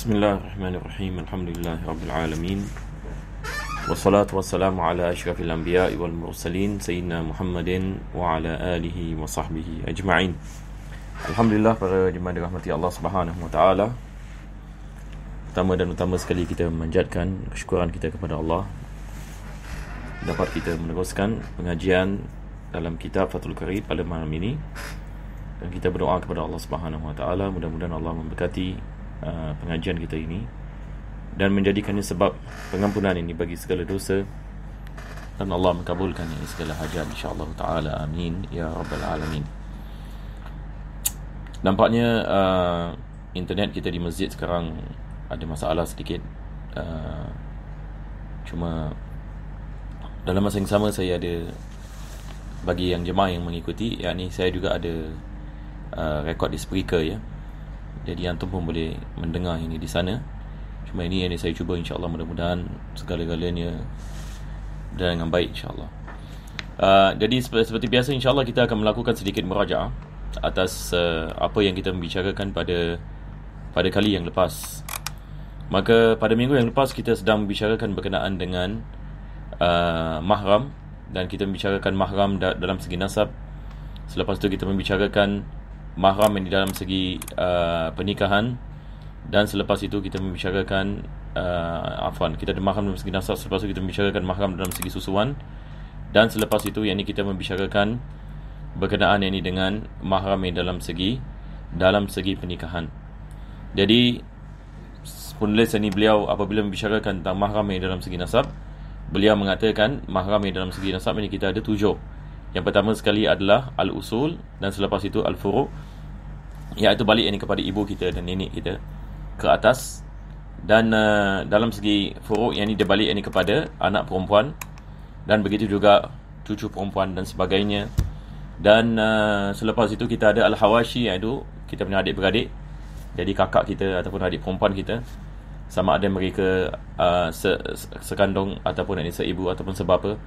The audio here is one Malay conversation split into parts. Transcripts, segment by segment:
Bismillahirrahmanirrahim. Alhamdulillahirabbilalamin. Wassalatu wassalamu ala asyrafil anbiya'i wal mursalin sayyidina Muhammadin wa ala alihi wa sahbihi ajma'in. Alhamdulillah para jemaah dirahmati Allah Subhanahu wa taala. Pertama dan utama sekali kita memanjatkan kesyukuran kita kepada Allah dapat kita meneruskan pengajian dalam kitab Fathul Qarib pada malam ini. Dan kita berdoa kepada Allah Subhanahu wa taala mudah-mudahan Allah memberkati Uh, pengajian kita ini dan menjadikannya sebab pengampunan ini bagi segala dosa dan Allah mengabulkan segala hajat insya-Allah taala amin ya rabbal alamin nampaknya uh, internet kita di masjid sekarang ada masalah sedikit uh, cuma dalam masa yang sama saya ada bagi yang jemaah yang mengikuti yakni saya juga ada uh, rekod di speaker ya jadi antum pun boleh mendengar ini di sana Cuma ini yang saya cuba insya Allah mudah-mudahan Segala-galanya Berjalan dengan baik insyaAllah uh, Jadi seperti, seperti biasa Allah kita akan melakukan sedikit merajaah Atas uh, apa yang kita membicarakan pada Pada kali yang lepas Maka pada minggu yang lepas kita sedang membicarakan berkenaan dengan uh, Mahram Dan kita membicarakan mahram dalam segi nasab Selepas itu kita membicarakan mahram di dalam segi uh, pernikahan dan selepas itu kita membicarakan uh, afwan kita ada mahram dalam segi nasab selepas itu kita membicarakan mahram dalam segi susuan dan selepas itu yang ini kita membicarakan berkenaan yang ini dengan mahram yang dalam segi dalam segi pernikahan jadi penulis ini beliau apabila membicarakan tentang mahram yang dalam segi nasab beliau mengatakan mahram yang dalam segi nasab ini kita ada tujuh yang pertama sekali adalah Al-Usul dan selepas itu Al-Furu' iaitu balik ini kepada ibu kita dan nenek kita ke atas dan uh, dalam segi furu' yang ini dia balik ini kepada anak perempuan dan begitu juga cucu perempuan dan sebagainya dan uh, selepas itu kita ada Al-Hawashi iaitu kita punya adik-beradik jadi kakak kita ataupun adik perempuan kita sama ada mereka uh, sekandung ataupun ini seibu ataupun sebapa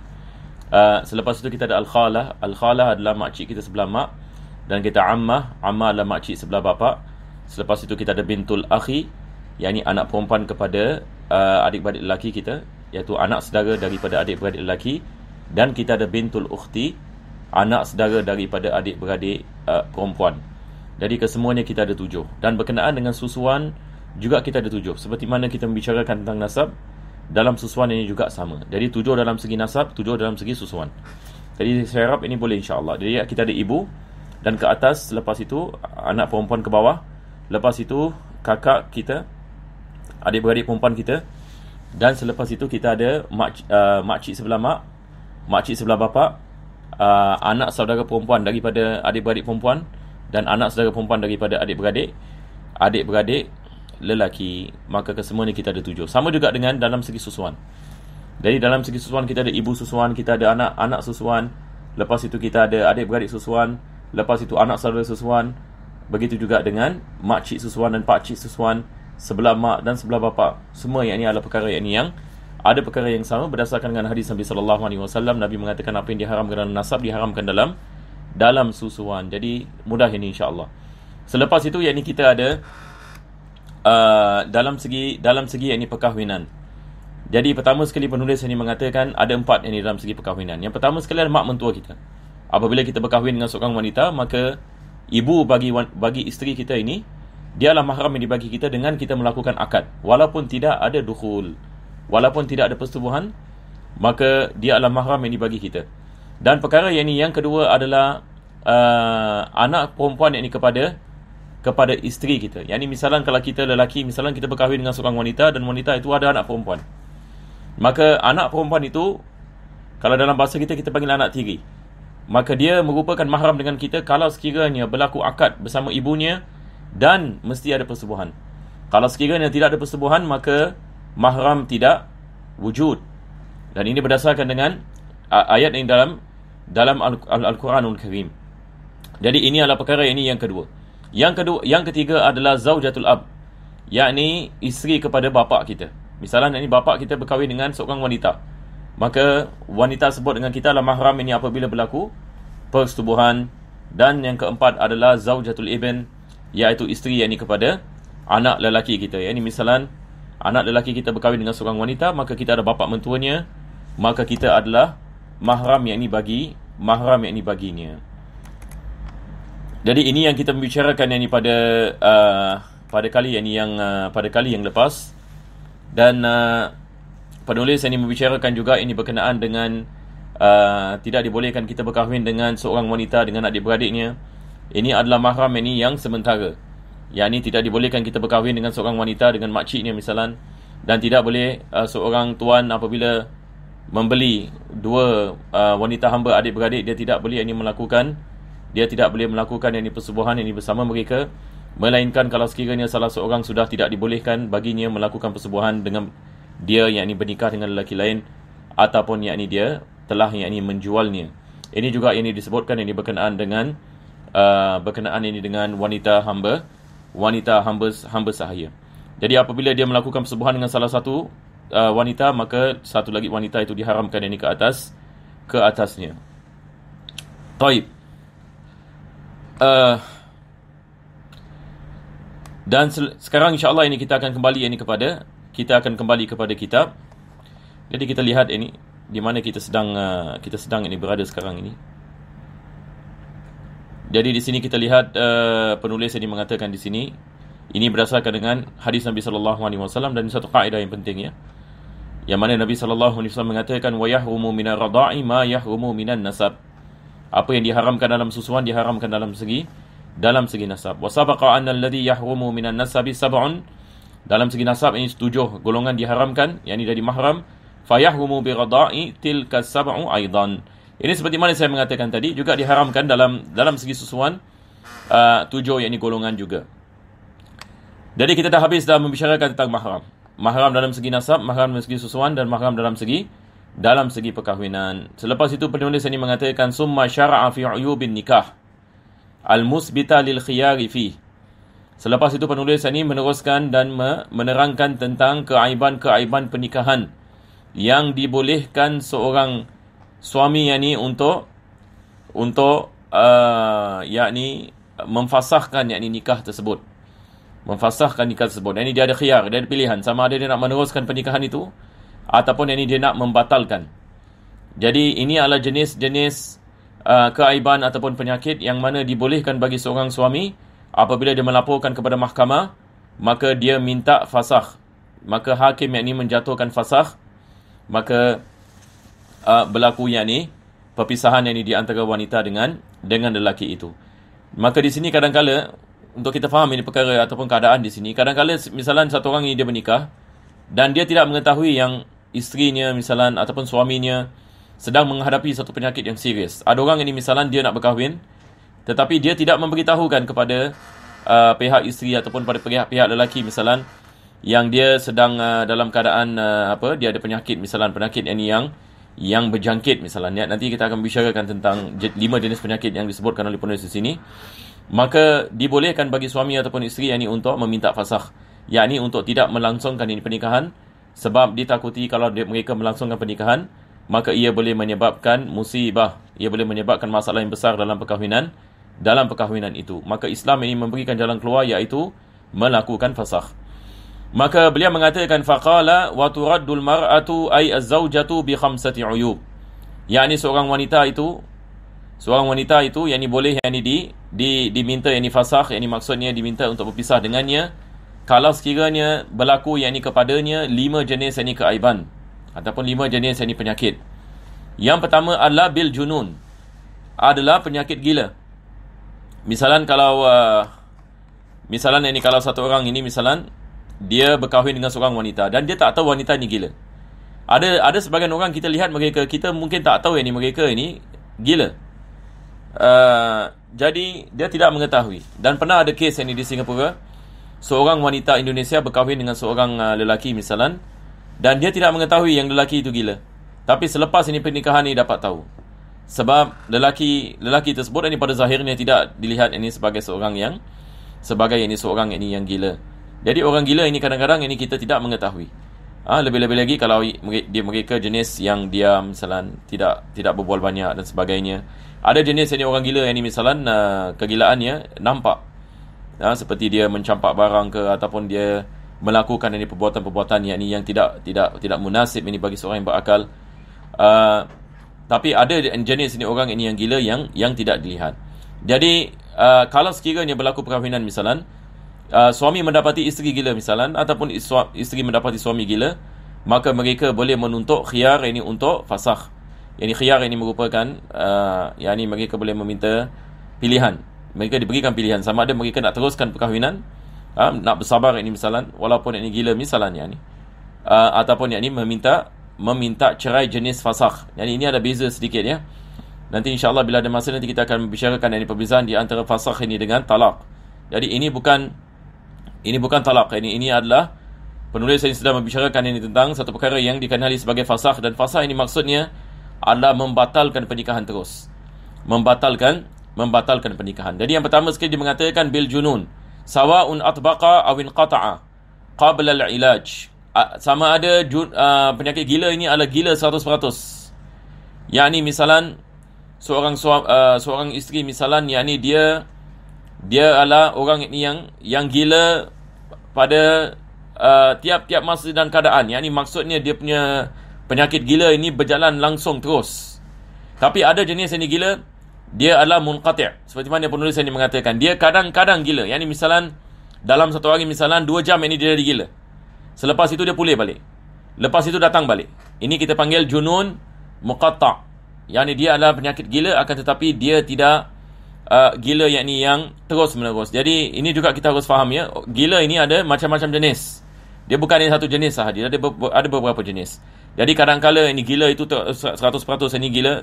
Ah, selepas itu kita ada Al-Khalah Al-Khalah adalah makcik kita sebelah mak Dan kita Ammah Ammah adalah makcik sebelah bapa. Selepas itu kita ada Bintul Akhi Yang anak perempuan kepada uh, adik-beradik lelaki kita Iaitu anak saudara daripada adik-beradik lelaki Dan kita ada Bintul Ukhti Anak saudara daripada adik-beradik uh, perempuan Jadi kesemuanya kita ada tujuh Dan berkenaan dengan susuan juga kita ada tujuh Seperti mana kita membicarakan tentang nasab dalam susuan ini juga sama. Jadi tujuh dalam segi nasab, tujuh dalam segi susuan. Jadi saya harap ini boleh insya-Allah. Jadi ya, kita ada ibu dan ke atas, lepas itu anak perempuan ke bawah, lepas itu kakak kita, adik-beradik perempuan kita dan selepas itu kita ada mak uh, makcik sebelah mak, makcik sebelah bapa, uh, anak saudara perempuan daripada adik-beradik perempuan dan anak saudara perempuan daripada adik-beradik, adik-beradik lelaki, maka kesemua ni kita ada tujuh. Sama juga dengan dalam segi susuan. Jadi dalam segi susuan kita ada ibu susuan, kita ada anak anak susuan. Lepas itu kita ada adik beradik susuan. Lepas itu anak saudara susuan. Begitu juga dengan makcik susuan dan pakcik susuan. Sebelah mak dan sebelah bapa. Semua yang ini adalah perkara yang ini yang ada perkara yang sama berdasarkan dengan hadis Nabi sallallahu Nabi mengatakan apa yang diharamkan dalam nasab diharamkan dalam dalam susuan. Jadi mudah ini insyaallah Selepas itu yang ini kita ada uh, dalam segi dalam segi ini perkahwinan. Jadi pertama sekali penulis ini mengatakan ada empat yang dalam segi perkahwinan. Yang pertama sekali adalah mak mentua kita. Apabila kita berkahwin dengan seorang wanita, maka ibu bagi bagi isteri kita ini dia lah mahram yang dibagi kita dengan kita melakukan akad. Walaupun tidak ada dukul, walaupun tidak ada persetubuhan, maka dia lah mahram yang dibagi kita. Dan perkara yang ini yang kedua adalah uh, anak perempuan yang ini kepada kepada isteri kita. Yang ini misalkan kalau kita lelaki, misalkan kita berkahwin dengan seorang wanita dan wanita itu ada anak perempuan. Maka anak perempuan itu, kalau dalam bahasa kita, kita panggil anak tiri. Maka dia merupakan mahram dengan kita kalau sekiranya berlaku akad bersama ibunya dan mesti ada persubuhan. Kalau sekiranya tidak ada persubuhan, maka mahram tidak wujud. Dan ini berdasarkan dengan ayat yang dalam dalam Al- Al- al Karim. Jadi ini adalah perkara ini yang kedua. Yang kedua, yang ketiga adalah zaujatul ab, yakni isteri kepada bapa kita. Misalnya ini bapa kita berkahwin dengan seorang wanita. Maka wanita sebut dengan kita adalah mahram ini apabila berlaku persetubuhan dan yang keempat adalah zaujatul ibn iaitu isteri ini kepada anak lelaki kita. Ya ni misalnya anak lelaki kita berkahwin dengan seorang wanita, maka kita ada bapa mentuanya, maka kita adalah mahram yang ini bagi mahram yang ini baginya. Jadi ini yang kita membicarakan yang ini pada uh, pada kali yang ini yang uh, pada kali yang lepas dan uh, penulis yang ini membicarakan juga ini berkenaan dengan uh, tidak dibolehkan kita berkahwin dengan seorang wanita dengan adik-beradiknya. Ini adalah mahram ini yang sementara. Yang ini tidak dibolehkan kita berkahwin dengan seorang wanita dengan makciknya misalan dan tidak boleh uh, seorang tuan apabila membeli dua uh, wanita hamba adik-beradik dia tidak boleh ini melakukan dia tidak boleh melakukan yang ini persubuhan ini bersama mereka melainkan kalau sekiranya salah seorang sudah tidak dibolehkan baginya melakukan persubuhan dengan dia yang ini bernikah dengan lelaki lain ataupun yang ini dia telah yang ini menjualnya ini juga yang ini disebutkan yang ini berkenaan dengan uh, berkenaan ini dengan wanita hamba wanita hamba hamba sahaya jadi apabila dia melakukan persubuhan dengan salah satu uh, wanita maka satu lagi wanita itu diharamkan yang ini ke atas ke atasnya Taib. So, Eh, dan sel- sekarang Allah ini kita akan kembali ini kepada kita akan kembali kepada kitab jadi kita lihat ini di mana kita sedang uh, kita sedang ini berada sekarang ini jadi di sini kita lihat uh, penulis ini mengatakan di sini ini berdasarkan dengan hadis Nabi sallallahu alaihi wasallam dan satu kaedah yang penting ya yang mana Nabi sallallahu alaihi wasallam mengatakan wayahrumu minar radai ma yahrumu minan nasab apa yang diharamkan dalam susuan diharamkan dalam segi dalam segi nasab wa sabaqa anna alladhi yahrumu minan nasabi sab'un dalam segi nasab ini tujuh golongan diharamkan yakni dari mahram fayahumu bi radai tilka sab'u aidan ini seperti mana saya mengatakan tadi juga diharamkan dalam dalam segi susuan uh, tujuh yakni golongan juga jadi kita dah habis dah membicarakan tentang mahram mahram dalam segi nasab mahram dalam segi susuan dan mahram dalam segi dalam segi perkahwinan. Selepas itu penulis ini mengatakan summa syara'a fi uyubin nikah al-musbita lil khiyari fi. Selepas itu penulis ini meneruskan dan menerangkan tentang keaiban-keaiban pernikahan yang dibolehkan seorang suami yakni untuk untuk uh, yakni memfasahkan yakni nikah tersebut. Memfasahkan nikah tersebut. Ini dia ada khiyar, dia ada pilihan sama ada dia nak meneruskan pernikahan itu ataupun ini dia nak membatalkan. Jadi ini adalah jenis-jenis uh, keaiban ataupun penyakit yang mana dibolehkan bagi seorang suami apabila dia melaporkan kepada mahkamah maka dia minta fasah. Maka hakim yang ini menjatuhkan fasah. maka uh, berlaku yang ini perpisahan yang ini di antara wanita dengan dengan lelaki itu. Maka di sini kadang kadangkala untuk kita faham ini perkara ataupun keadaan di sini kadang kadangkala misalnya satu orang ini dia menikah dan dia tidak mengetahui yang isterinya misalan ataupun suaminya sedang menghadapi satu penyakit yang serius. Ada orang ini misalan dia nak berkahwin tetapi dia tidak memberitahukan kepada uh, pihak isteri ataupun pada pihak-pihak lelaki misalan yang dia sedang uh, dalam keadaan uh, apa dia ada penyakit misalan penyakit yang yang yang berjangkit misalan ya nanti kita akan bicarakan tentang lima jenis penyakit yang disebutkan oleh penulis di sini maka dibolehkan bagi suami ataupun isteri yang ini untuk meminta fasakh yakni untuk tidak melangsungkan ini pernikahan sebab ditakuti kalau mereka melangsungkan pernikahan maka ia boleh menyebabkan musibah ia boleh menyebabkan masalah yang besar dalam perkahwinan dalam perkahwinan itu maka Islam ini memberikan jalan keluar iaitu melakukan fasakh maka beliau mengatakan faqala wa turaddul mar'atu ay az-zawjatu bi khamsati uyub yakni seorang wanita itu seorang wanita itu yakni boleh yakni di di diminta ini fasakh yakni maksudnya diminta untuk berpisah dengannya kalau sekiranya berlaku yang ini kepadanya lima jenis yang ini keaiban ataupun lima jenis yang ini penyakit. Yang pertama adalah bil junun adalah penyakit gila. Misalan kalau uh, misalan ini kalau satu orang ini misalan dia berkahwin dengan seorang wanita dan dia tak tahu wanita ini gila. Ada ada sebagian orang kita lihat mereka kita mungkin tak tahu yang ini mereka ini gila. Uh, jadi dia tidak mengetahui dan pernah ada kes ini di Singapura seorang wanita Indonesia berkahwin dengan seorang uh, lelaki misalan dan dia tidak mengetahui yang lelaki itu gila. Tapi selepas ini pernikahan ini dapat tahu. Sebab lelaki lelaki tersebut ini pada zahirnya tidak dilihat ini sebagai seorang yang sebagai ini seorang ini yang gila. Jadi orang gila ini kadang-kadang ini kita tidak mengetahui. Ah lebih-lebih lagi kalau dia mereka jenis yang dia misalan tidak tidak berbual banyak dan sebagainya. Ada jenis ini orang gila ini misalan uh, kegilaannya nampak ha, seperti dia mencampak barang ke ataupun dia melakukan ini perbuatan-perbuatan yang ini yang tidak tidak tidak munasib ini bagi seorang yang berakal. Uh, tapi ada jenis ini orang ini yang gila yang yang tidak dilihat. Jadi uh, kalau sekiranya berlaku perkahwinan misalan uh, suami mendapati isteri gila misalan ataupun isteri mendapati suami gila maka mereka boleh menuntut khiar ini untuk fasakh. Yang ini khiar ini merupakan uh, yang ini mereka boleh meminta pilihan mereka diberikan pilihan sama ada mereka nak teruskan perkahwinan ha, nak bersabar ini misalan walaupun ini gila misalannya ni ha, ah, ataupun yang ni meminta meminta cerai jenis fasakh yang ini ada beza sedikit ya nanti insyaallah bila ada masa nanti kita akan membicarakan ini perbezaan di antara fasakh ini dengan talak jadi ini bukan ini bukan talak ini ini adalah penulis saya sedang membicarakan ini tentang satu perkara yang dikenali sebagai fasakh dan fasakh ini maksudnya adalah membatalkan pernikahan terus membatalkan membatalkan pernikahan. Jadi yang pertama sekali dia mengatakan bil junun sawaun atbaqa aw inqata'a qabla al-ilaj. Sama ada uh, penyakit gila ini adalah gila 100%. Yani misalan seorang uh, seorang isteri misalan yani dia dia adalah orang ini yang yang gila pada uh, tiap-tiap masa dan keadaan. Yani maksudnya dia punya penyakit gila ini berjalan langsung terus. Tapi ada jenis yang gila dia adalah munqati' seperti mana penulis ini mengatakan dia kadang-kadang gila yang ini misalan dalam satu hari misalan dua jam ini dia jadi gila selepas itu dia pulih balik lepas itu datang balik ini kita panggil junun muqatta' yang ini dia adalah penyakit gila akan tetapi dia tidak uh, gila yang ini yang terus menerus jadi ini juga kita harus faham ya gila ini ada macam-macam jenis dia bukan ini satu jenis sahaja ada, ada beberapa jenis jadi kadang-kadang ini gila itu 100% ini gila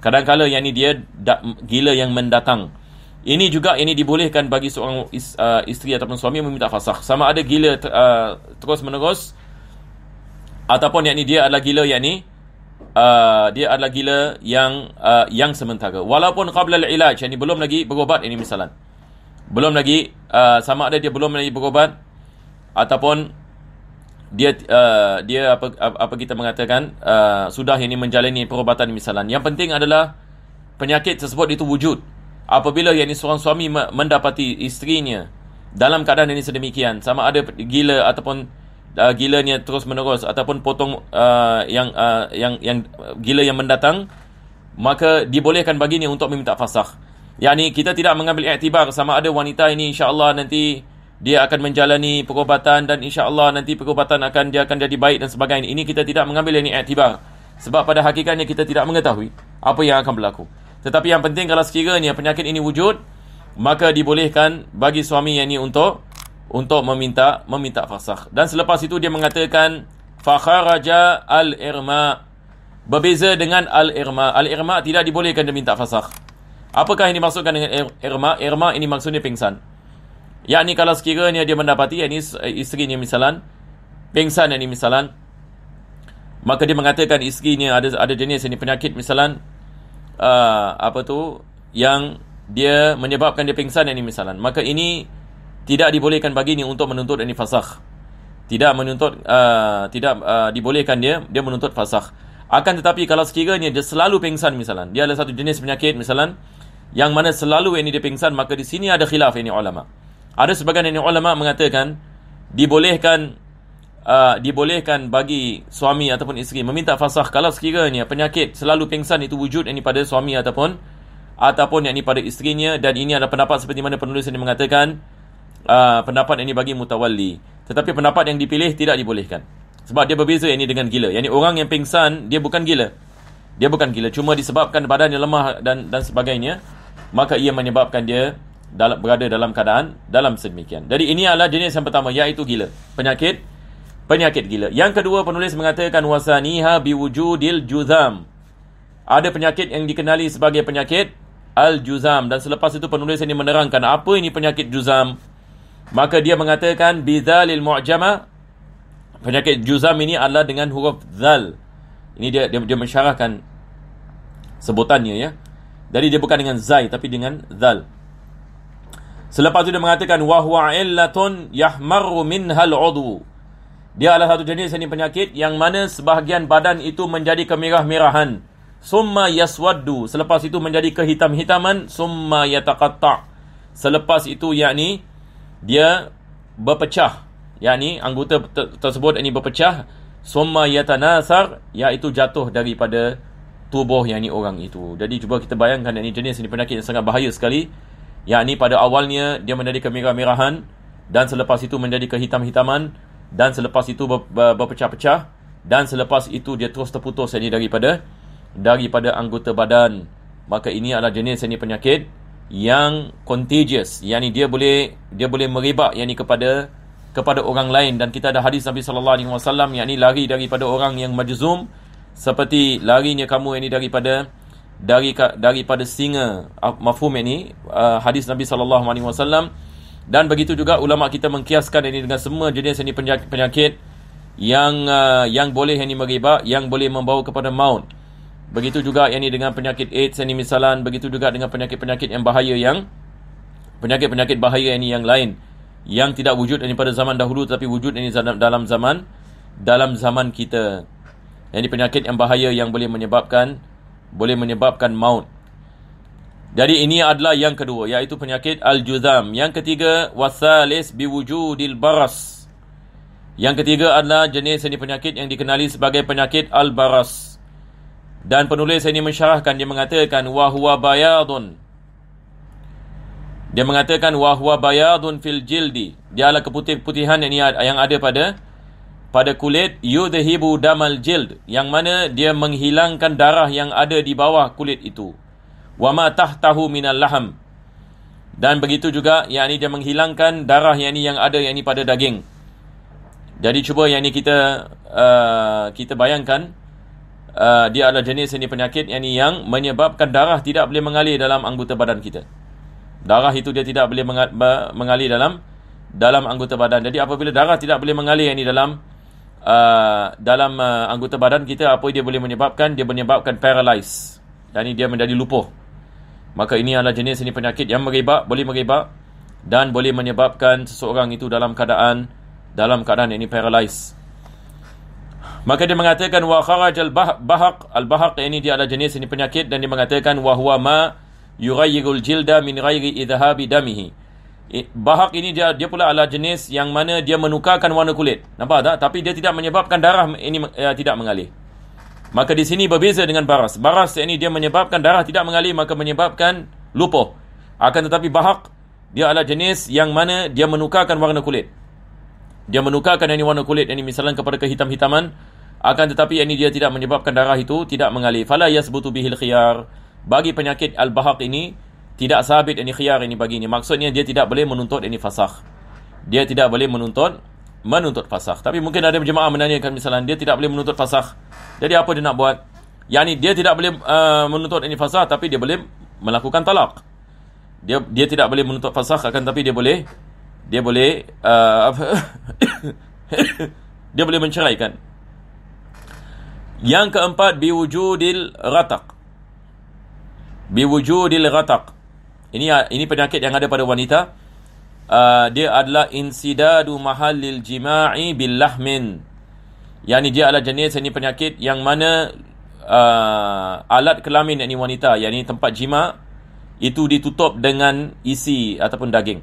Kadang-kadang yang ini dia da- gila yang mendatang. Ini juga ini dibolehkan bagi seorang is, uh, isteri ataupun suami meminta fasakh. Sama ada gila ter, uh, terus menerus ataupun yang ni dia adalah gila yang ini uh, dia adalah gila yang uh, yang sementara. Walaupun qabla al-ilaj yang ni belum lagi berubat ini misalan. Belum lagi uh, sama ada dia belum lagi berubat ataupun dia uh, dia apa apa kita mengatakan uh, sudah ini menjalani perubatan misalan yang penting adalah penyakit tersebut itu wujud apabila yang ini seorang suami mendapati isterinya dalam keadaan ini sedemikian sama ada gila ataupun uh, gilanya terus menerus ataupun potong uh, yang uh, yang yang gila yang mendatang maka dibolehkan baginya untuk meminta fasakh yakni kita tidak mengambil iktibar sama ada wanita ini insyaallah nanti dia akan menjalani pengubatan dan insya-Allah nanti pengubatan akan dia akan jadi baik dan sebagainya. Ini kita tidak mengambil ini iktibar sebab pada hakikatnya kita tidak mengetahui apa yang akan berlaku. Tetapi yang penting kalau sekiranya penyakit ini wujud maka dibolehkan bagi suami yang ini untuk untuk meminta meminta fasakh. Dan selepas itu dia mengatakan fakharaja al-irma berbeza dengan al-irma. Al-irma tidak dibolehkan diminta minta fasakh. Apakah ini maksudkan dengan irma? Irma ini maksudnya pingsan. Yang ni kalau sekiranya dia mendapati yang ni eh, isteri ni misalan pingsan yang ni misalan maka dia mengatakan isteri ni ada ada jenis ini penyakit misalan uh, apa tu yang dia menyebabkan dia pingsan yang ni misalan maka ini tidak dibolehkan bagi ni untuk menuntut ini fasakh tidak menuntut uh, tidak uh, dibolehkan dia dia menuntut fasakh akan tetapi kalau sekiranya dia selalu pingsan misalan dia ada satu jenis penyakit misalan yang mana selalu ini dia pingsan maka di sini ada khilaf ini ulama' Ada sebagian dari ulama mengatakan dibolehkan uh, dibolehkan bagi suami ataupun isteri meminta fasakh kalau sekiranya penyakit selalu pingsan itu wujud ini pada suami ataupun ataupun yang pada isterinya dan ini adalah pendapat seperti mana penulis ini mengatakan uh, pendapat ini bagi mutawalli tetapi pendapat yang dipilih tidak dibolehkan sebab dia berbeza ini dengan gila yakni orang yang pingsan dia bukan gila dia bukan gila cuma disebabkan badannya lemah dan dan sebagainya maka ia menyebabkan dia dalam berada dalam keadaan dalam sedemikian. Jadi ini adalah jenis yang pertama iaitu gila. Penyakit penyakit gila. Yang kedua penulis mengatakan wasaniha biwujudil juzam. Ada penyakit yang dikenali sebagai penyakit al-juzam dan selepas itu penulis ini menerangkan apa ini penyakit juzam. Maka dia mengatakan bidzalil mu'jama penyakit juzam ini adalah dengan huruf zal. Ini dia dia, dia mensyarahkan sebutannya ya. Jadi dia bukan dengan zai tapi dengan zal. Selepas itu dia mengatakan wa huwa illatun yahmaru minhal udhu. Dia adalah satu jenis ini penyakit yang mana sebahagian badan itu menjadi kemerah-merahan. Summa yaswaddu. Selepas itu menjadi kehitam-hitaman. Summa yataqatta. Selepas itu yakni dia berpecah. Yakni anggota tersebut ini berpecah. Summa yatanasar. Iaitu jatuh daripada tubuh yang ini orang itu. Jadi cuba kita bayangkan ini jenis ini penyakit yang sangat bahaya sekali ini pada awalnya dia menjadi kemerah-merahan dan selepas itu menjadi kehitam-hitaman dan selepas itu ber, ber, berpecah-pecah dan selepas itu dia terus terputus yakni daripada daripada anggota badan maka ini adalah jenis yang penyakit yang contagious yakni dia boleh dia boleh meribak yakni kepada kepada orang lain dan kita ada hadis Nabi saw yang ini yakni lari daripada orang yang majzum seperti larinya kamu ini daripada dari daripada singa ah, mafhum ini ah, hadis Nabi sallallahu alaihi wasallam dan begitu juga ulama kita mengkiaskan ini dengan semua jenis ini penyakit yang ah, yang boleh ini meribak yang boleh membawa kepada maut begitu juga ini dengan penyakit AIDS ini misalan begitu juga dengan penyakit-penyakit yang bahaya yang penyakit-penyakit bahaya ini yang lain yang tidak wujud ini pada zaman dahulu tetapi wujud ini dalam zaman dalam zaman kita ini penyakit yang bahaya yang boleh menyebabkan boleh menyebabkan maut. Jadi ini adalah yang kedua iaitu penyakit al-juzam. Yang ketiga wasalis biwujudil baras. Yang ketiga adalah jenis ini penyakit yang dikenali sebagai penyakit al-baras. Dan penulis ini mensyarahkan dia mengatakan wahwa bayadun. Dia mengatakan wahwa bayadun fil jildi. Dia adalah keputih-putihan yang ada pada pada kulit yudhibu damal jild yang mana dia menghilangkan darah yang ada di bawah kulit itu wama tahtahu minal laham dan begitu juga yakni dia menghilangkan darah yakni yang ada yakni pada daging jadi cuba yakni kita uh, kita bayangkan uh, dia adalah jenis ini penyakit yakni yang menyebabkan darah tidak boleh mengalir dalam anggota badan kita darah itu dia tidak boleh mengalir dalam dalam anggota badan. Jadi apabila darah tidak boleh mengalir ini dalam uh, dalam uh, anggota badan kita apa dia boleh menyebabkan dia menyebabkan paralyze dan ini dia menjadi lumpuh maka ini adalah jenis ini penyakit yang meribak boleh meribak dan boleh menyebabkan seseorang itu dalam keadaan dalam keadaan ini paralyze maka dia mengatakan wa kharaj al bahaq al bahaq ini dia adalah jenis ini penyakit dan dia mengatakan wa huwa ma yughayyirul jilda min ghairi idhabi damihi bahak ini dia dia pula adalah jenis yang mana dia menukarkan warna kulit. Nampak tak? Tapi dia tidak menyebabkan darah ini uh, tidak mengalir. Maka di sini berbeza dengan baras. Baras ini dia menyebabkan darah tidak mengalir maka menyebabkan lupuh. Akan tetapi bahak dia adalah jenis yang mana dia menukarkan warna kulit. Dia menukarkan ini warna kulit ini misalnya kepada kehitam-hitaman akan tetapi ini dia tidak menyebabkan darah itu tidak mengalir. Fala yasbutu bihil khiyar. Bagi penyakit al-bahak ini tidak sabit ini khiyar ini bagi ini. Maksudnya dia tidak boleh menuntut ini fasakh. Dia tidak boleh menuntut menuntut fasakh. Tapi mungkin ada jemaah menanyakan misalnya dia tidak boleh menuntut fasakh. Jadi apa dia nak buat? Yang dia tidak boleh uh, menuntut ini fasakh tapi dia boleh melakukan talak. Dia dia tidak boleh menuntut fasakh akan tapi dia boleh dia boleh uh, dia boleh menceraikan. Yang keempat biwujudil ratak. Biwujudil ratak. Ini ah, ini penyakit yang ada pada wanita. Uh, dia adalah insidadu mahallil jima'i bil lahmin. Yani dia adalah jenis ini penyakit yang mana uh, alat kelamin yang ini wanita, yang ini tempat jima itu ditutup dengan isi ataupun daging.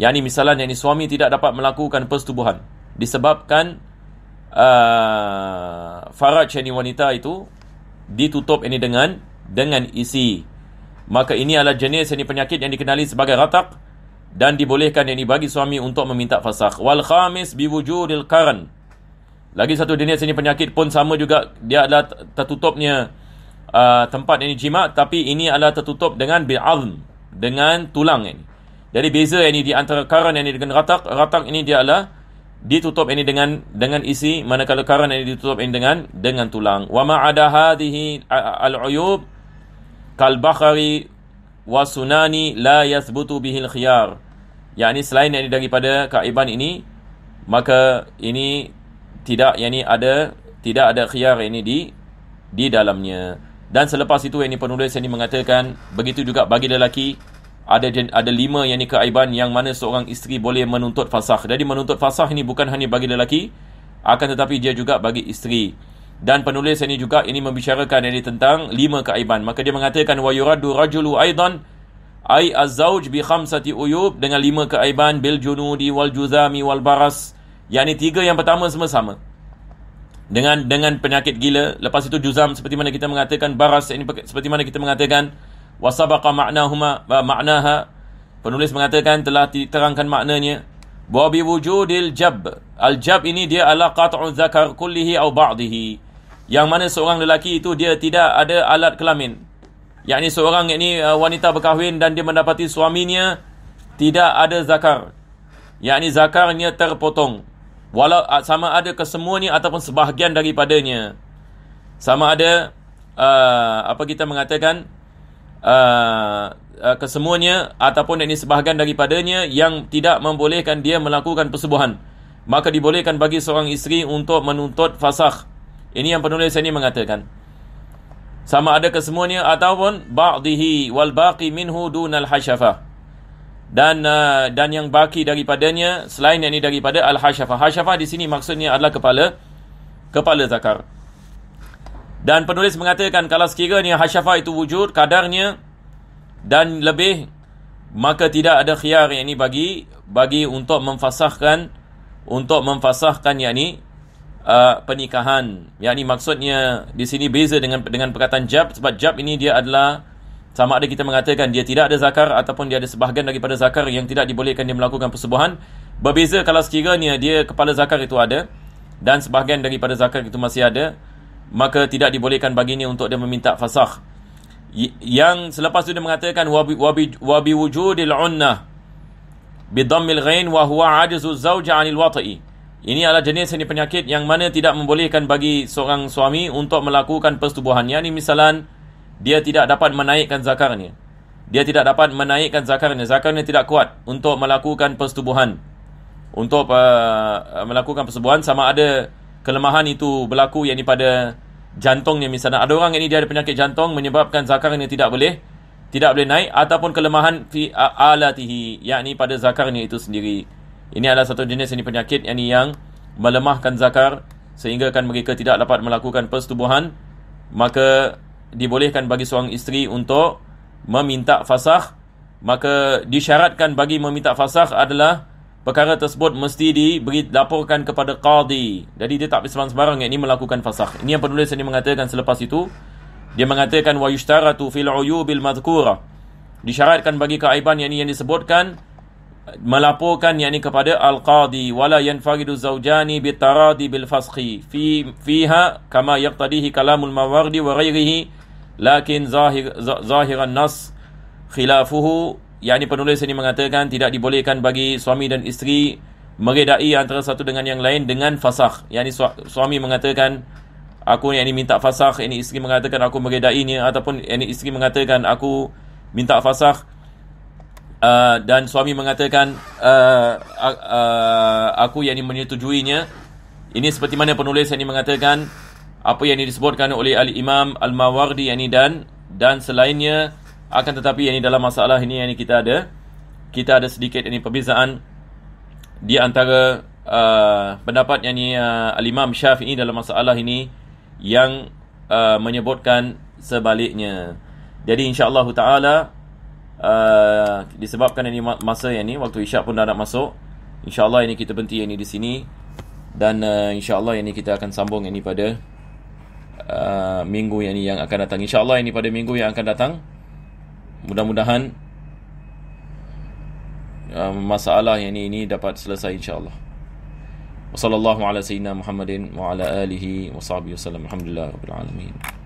Yani misalnya yang ini suami tidak dapat melakukan persetubuhan disebabkan uh, faraj yang ini wanita itu ditutup ini dengan dengan isi maka ini adalah jenis yang penyakit yang dikenali sebagai ratak dan dibolehkan ini bagi suami untuk meminta fasakh. Wal khamis biwujudil karan. Lagi satu jenis ini penyakit pun sama juga dia adalah tertutupnya uh, tempat ini jima tapi ini adalah tertutup dengan bi'azm dengan tulang ini. Jadi beza ini di antara karan ini dengan ratak, ratak ini dia adalah ditutup ini dengan dengan isi manakala karan ini ditutup ini dengan dengan tulang. Wa ma ada hadhihi uh, al-uyub kalbakhari wa sunani la yathbutu bihil khiyar yakni selain yang daripada kaiban ini maka ini tidak yakni ada tidak ada khiyar ini di di dalamnya dan selepas itu yang ini penulis ini mengatakan begitu juga bagi lelaki ada ada lima yang ini keaiban yang mana seorang isteri boleh menuntut fasakh jadi menuntut fasakh ini bukan hanya bagi lelaki akan tetapi dia juga bagi isteri dan penulis ini juga ini membicarakan ini tentang lima keaiban maka dia mengatakan wa yuradu rajulu aidan ai azauj bi khamsati uyub dengan lima keaiban bil junudi wal juzami wal baras yakni tiga yang pertama semua sama dengan dengan penyakit gila lepas itu juzam seperti mana kita mengatakan baras ini seperti mana kita mengatakan wasabaqa ma'nahuma ma'naha penulis mengatakan telah diterangkan maknanya bahawa bi wujudil jab al jab ini dia ala qat'u zakar kullihi au ba'dihi yang mana seorang lelaki itu dia tidak ada alat kelamin. Yang ini seorang yang ini uh, wanita berkahwin dan dia mendapati suaminya tidak ada zakar. Yang ini zakarnya terpotong. Walau uh, sama ada kesemuanya ataupun sebahagian daripadanya. Sama ada uh, apa kita mengatakan uh, uh, kesemuanya ataupun ini sebahagian daripadanya yang tidak membolehkan dia melakukan persubuhan. Maka dibolehkan bagi seorang isteri untuk menuntut fasakh. Ini yang penulis ini mengatakan. Sama ada kesemuanya ataupun ba'dihi wal baqi minhu dunal hasyafa Dan uh, dan yang baki daripadanya selain yang ini daripada al hasyafa hasyafa di sini maksudnya adalah kepala kepala zakar. Dan penulis mengatakan kalau sekiranya hasyafa itu wujud kadarnya dan lebih maka tidak ada khiar yang ini bagi bagi untuk memfasahkan untuk memfasahkan yang ini uh, pernikahan. Yang ini maksudnya di sini beza dengan dengan perkataan jab sebab jab ini dia adalah sama ada kita mengatakan dia tidak ada zakar ataupun dia ada sebahagian daripada zakar yang tidak dibolehkan dia melakukan persubuhan. Berbeza kalau sekiranya dia kepala zakar itu ada dan sebahagian daripada zakar itu masih ada, maka tidak dibolehkan baginya untuk dia meminta fasakh. Yang selepas itu dia mengatakan wabi wabi wabi wujudil unnah bidammil ghain wa huwa ajizuz zauj 'anil wati'. Ini adalah jenis seni penyakit yang mana tidak membolehkan bagi seorang suami untuk melakukan persetubuhan. Yang ini misalan, dia tidak dapat menaikkan zakarnya. Dia tidak dapat menaikkan zakarnya. Zakarnya tidak kuat untuk melakukan persetubuhan. Untuk uh, melakukan persetubuhan sama ada kelemahan itu berlaku yang ini pada jantungnya misalnya. Ada orang ini dia ada penyakit jantung menyebabkan zakarnya tidak boleh tidak boleh naik ataupun kelemahan fi alatihi yakni pada zakarnya itu sendiri. Ini adalah satu jenis ini penyakit yang ini yang melemahkan zakar sehingga kan mereka tidak dapat melakukan persetubuhan maka dibolehkan bagi seorang isteri untuk meminta fasakh maka disyaratkan bagi meminta fasakh adalah perkara tersebut mesti diberi laporkan kepada qadi jadi dia tak boleh sembarang yang ini melakukan fasakh ini yang penulis ini mengatakan selepas itu dia mengatakan wa yushtaratu fil uyubil madhkura disyaratkan bagi keaiban yang ini yang disebutkan melaporkan yakni kepada al qadi wala yanfaridu zaujani bi taradi bil fi fiha kama yaqtadihi kalamul mawardi wa ghairihi lakin zahir zahiran nas khilafuhu yakni penulis ini mengatakan tidak dibolehkan bagi suami dan isteri meredai antara satu dengan yang lain dengan fasakh yakni su- suami mengatakan aku ini minta fasakh ini isteri mengatakan aku meredainya, ataupun ini isteri mengatakan aku minta fasakh Uh, dan suami mengatakan uh, uh, uh, aku yang ini menyetujuinya. Ini seperti mana penulis yang mengatakan apa yang ini disebutkan oleh Ali Imam Al-Mawardi yang dan dan selainnya akan tetapi yang dalam masalah ini yang ini kita ada kita ada sedikit ini perbezaan di antara uh, pendapat yang ini uh, Al Imam Syafi'i dalam masalah ini yang uh, menyebutkan sebaliknya. Jadi insya-Allah taala uh, disebabkan ini masa yang ni waktu isyak pun dah nak masuk insyaallah ini kita berhenti yang ni di sini dan uh, insyaallah ini kita akan sambung yang ni pada uh, minggu yang ni yang akan datang insyaallah ini pada minggu yang akan datang mudah-mudahan um, masalah yang ini, ini dapat selesai insyaallah وصلى الله على سيدنا محمد وعلى اله وصحبه وسلم الحمد لله رب العالمين